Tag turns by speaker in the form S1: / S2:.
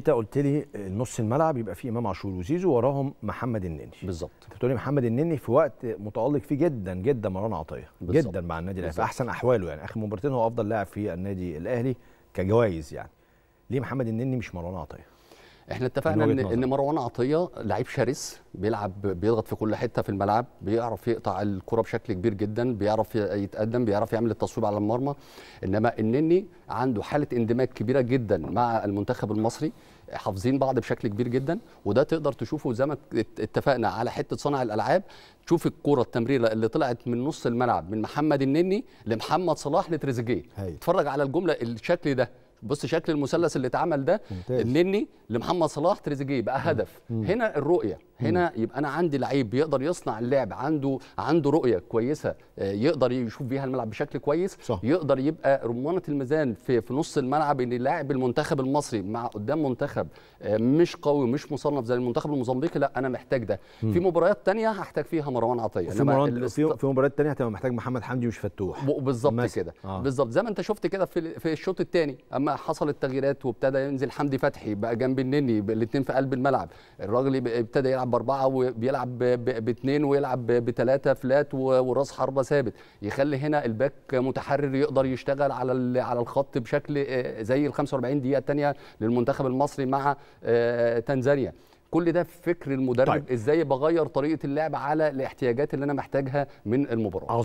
S1: انت قلت لي نص الملعب يبقى فيه امام عاشور وزيزو وراهم محمد النني بالظبط انت بتقولي محمد النني في وقت متالق فيه جدا جدا مروان عطيه جدا مع النادي الاهلي احسن احواله يعني اخر مباراتين هو افضل لاعب في النادي الاهلي كجوائز يعني ليه محمد النني مش مروان عطيه
S2: احنا اتفقنا ان ان مروان عطيه لعيب شرس بيلعب بيضغط في كل حته في الملعب بيعرف يقطع الكره بشكل كبير جدا بيعرف يتقدم بيعرف يعمل التصويب على المرمى انما النني عنده حاله اندماج كبيره جدا مع المنتخب المصري حافظين بعض بشكل كبير جدا وده تقدر تشوفه زي ما اتفقنا على حته صنع الالعاب شوف الكرة التمريره اللي طلعت من نص الملعب من محمد النني لمحمد صلاح لتريزيجيه اتفرج على الجمله الشكل ده بص شكل المثلث اللي اتعمل ده النني لمحمد صلاح تريزيجيه بقى هدف مم. هنا الرؤيه هنا يبقى انا عندي لعيب بيقدر يصنع اللعب عنده عنده رؤيه كويسه آه، يقدر يشوف بيها الملعب بشكل كويس صح. يقدر يبقى رمانه الميزان في في نص الملعب ان لاعب المنتخب المصري مع قدام منتخب آه، مش قوي ومش مصنف زي المنتخب الموزمبيقي لا انا محتاج ده مم. في مباريات ثانيه هحتاج فيها مروان عطيه في مباريات الست... في مباريات ثانيه هتبقى محتاج محمد حمدي ومش فتوح بالظبط كده آه. بالظبط زي ما انت شفت كده في في الشوط الثاني اما حصل التغييرات وابتدى ينزل حمدي فتحي بقى جنب النني الاثنين في قلب الملعب الراجل ابتدى يلعب باربعه وبيلعب باثنين ويلعب بثلاثه فلات وراس حربه ثابت يخلي هنا الباك متحرر يقدر يشتغل على على الخط بشكل آه، زي ال 45 دقيقه الثانيه للمنتخب المصري مع آه، تنزانيا كل ده فكر المدرب طيب. ازاي بغير طريقه اللعب على الاحتياجات اللي انا محتاجها من المباراه